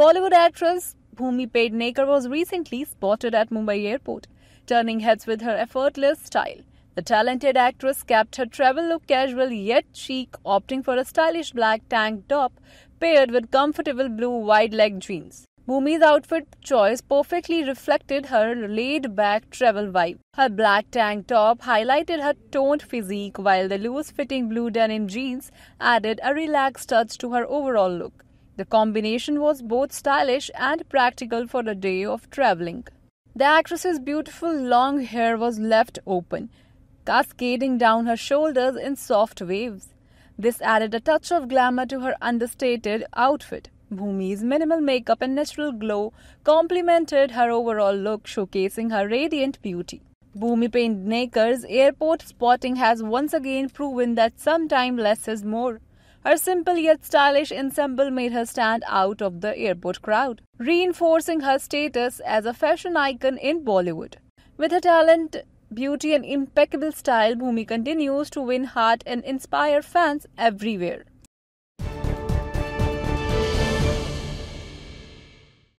Bollywood actress Bhumi Pednekar was recently spotted at Mumbai airport, turning heads with her effortless style. The talented actress kept her travel look casual yet chic, opting for a stylish black tank top paired with comfortable blue wide leg jeans. Bhumi's outfit choice perfectly reflected her laid back travel vibe. Her black tank top highlighted her toned physique, while the loose fitting blue denim jeans added a relaxed touch to her overall look. The combination was both stylish and practical for a day of traveling. The actress's beautiful long hair was left open, cascading down her shoulders in soft waves. This added a touch of glamour to her understated outfit. Bhumi's minimal makeup and natural glow complemented her overall look, showcasing her radiant beauty. Bhumi Paint Naker's airport spotting has once again proven that sometimes less is more. Her simple yet stylish ensemble made her stand out of the airport crowd, reinforcing her status as a fashion icon in Bollywood. With her talent, beauty, and impeccable style, Bhumi continues to win heart and inspire fans everywhere.